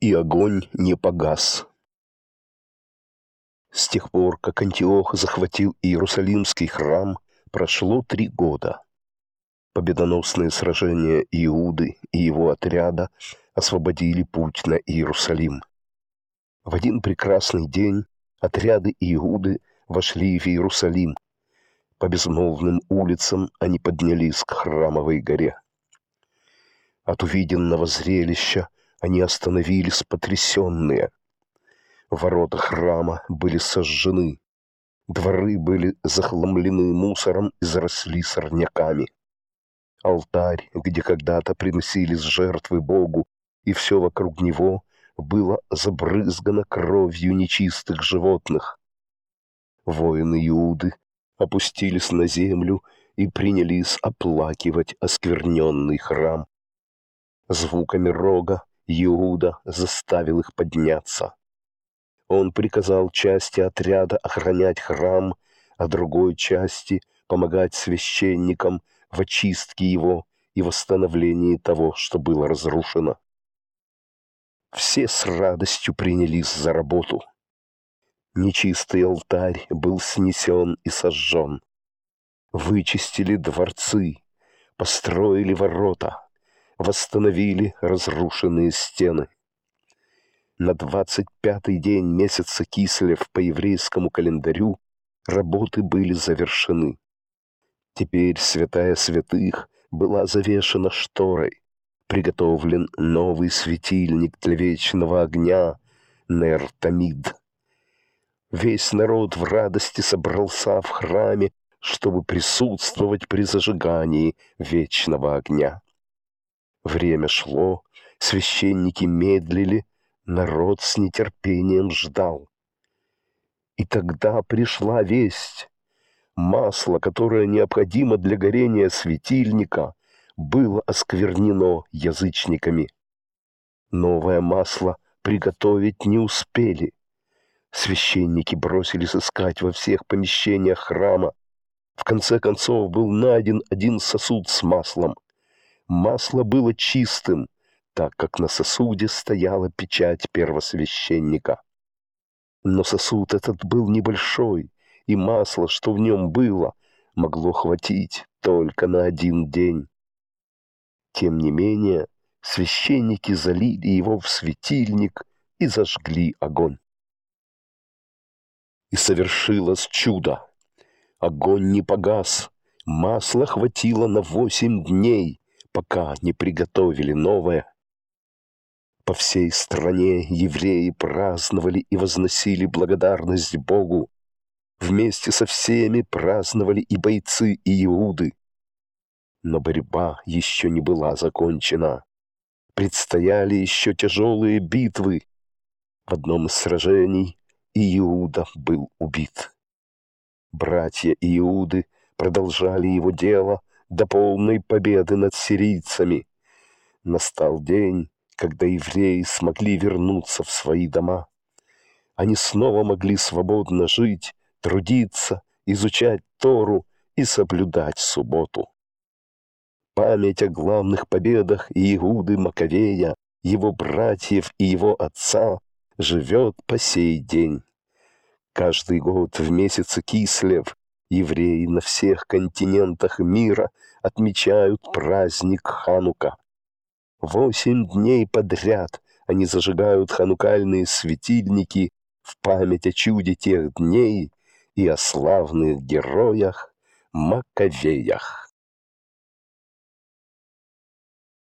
и огонь не погас. С тех пор, как Антиох захватил Иерусалимский храм, прошло три года. Победоносные сражения Иуды и его отряда освободили путь на Иерусалим. В один прекрасный день отряды Иуды вошли в Иерусалим. По безмолвным улицам они поднялись к храмовой горе. От увиденного зрелища они остановились потрясенные. Ворота храма были сожжены. Дворы были захламлены мусором и заросли сорняками. Алтарь, где когда-то приносились жертвы Богу, и все вокруг него было забрызгано кровью нечистых животных. Воины Иуды опустились на землю и принялись оплакивать оскверненный храм. Звуками рога Иуда заставил их подняться. Он приказал части отряда охранять храм, а другой части помогать священникам в очистке его и восстановлении того, что было разрушено. Все с радостью принялись за работу. Нечистый алтарь был снесен и сожжен. Вычистили дворцы, построили ворота, восстановили разрушенные стены. На 25-й день месяца Кислев по еврейскому календарю работы были завершены. Теперь святая святых была завешена шторой, приготовлен новый светильник для вечного огня Нертамид. Весь народ в радости собрался в храме, чтобы присутствовать при зажигании вечного огня. Время шло, священники медлили, народ с нетерпением ждал. И тогда пришла весть. Масло, которое необходимо для горения светильника, было осквернено язычниками. Новое масло приготовить не успели. Священники бросились искать во всех помещениях храма. В конце концов был найден один сосуд с маслом — Масло было чистым, так как на сосуде стояла печать первосвященника. Но сосуд этот был небольшой, и масло, что в нем было, могло хватить только на один день. Тем не менее, священники залили его в светильник и зажгли огонь. И совершилось чудо. Огонь не погас, масла хватило на восемь дней, пока не приготовили новое. По всей стране евреи праздновали и возносили благодарность Богу. Вместе со всеми праздновали и бойцы, и иуды. Но борьба еще не была закончена. Предстояли еще тяжелые битвы. В одном из сражений Иуда был убит. Братья Иуды продолжали его дело, до полной победы над сирийцами. Настал день, когда евреи смогли вернуться в свои дома. Они снова могли свободно жить, трудиться, изучать Тору и соблюдать субботу. Память о главных победах Иегуды Маковея, его братьев и его отца живет по сей день. Каждый год в месяце Кислев Евреи на всех континентах мира отмечают праздник Ханука. Восемь дней подряд они зажигают ханукальные светильники в память о чуде тех дней и о славных героях Маковеях.